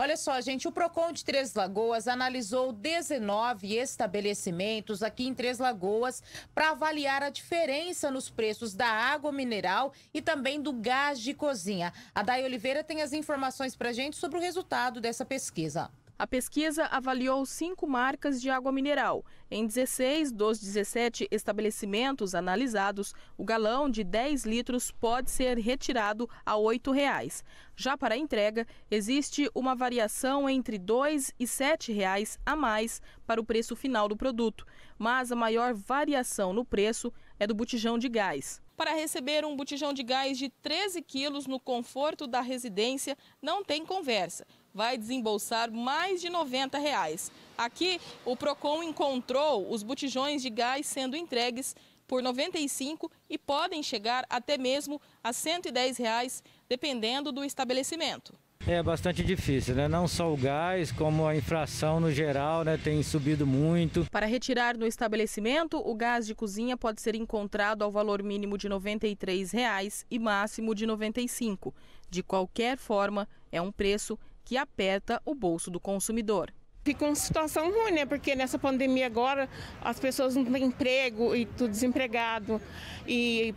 Olha só, gente, o PROCON de Três Lagoas analisou 19 estabelecimentos aqui em Três Lagoas para avaliar a diferença nos preços da água mineral e também do gás de cozinha. A Day Oliveira tem as informações para gente sobre o resultado dessa pesquisa. A pesquisa avaliou cinco marcas de água mineral. Em 16 dos 17 estabelecimentos analisados, o galão de 10 litros pode ser retirado a R$ 8,00. Já para a entrega, existe uma variação entre R$ 2 e R$ 7,00 a mais para o preço final do produto, mas a maior variação no preço é do botijão de gás. Para receber um botijão de gás de 13 quilos no conforto da residência, não tem conversa vai desembolsar mais de 90 reais. Aqui, o PROCON encontrou os botijões de gás sendo entregues por 95 e podem chegar até mesmo a 110 reais, dependendo do estabelecimento. É bastante difícil, né? Não só o gás, como a inflação no geral, né? Tem subido muito. Para retirar no estabelecimento, o gás de cozinha pode ser encontrado ao valor mínimo de R$ 93,00 reais e máximo de R$ 95,00. De qualquer forma, é um preço que aperta o bolso do consumidor. Fica uma situação ruim, né? Porque nessa pandemia agora as pessoas não têm emprego e tudo desempregado. E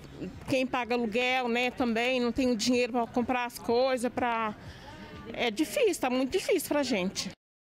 quem paga aluguel, né, também não tem o dinheiro para comprar as coisas, para é difícil, está muito difícil para a gente.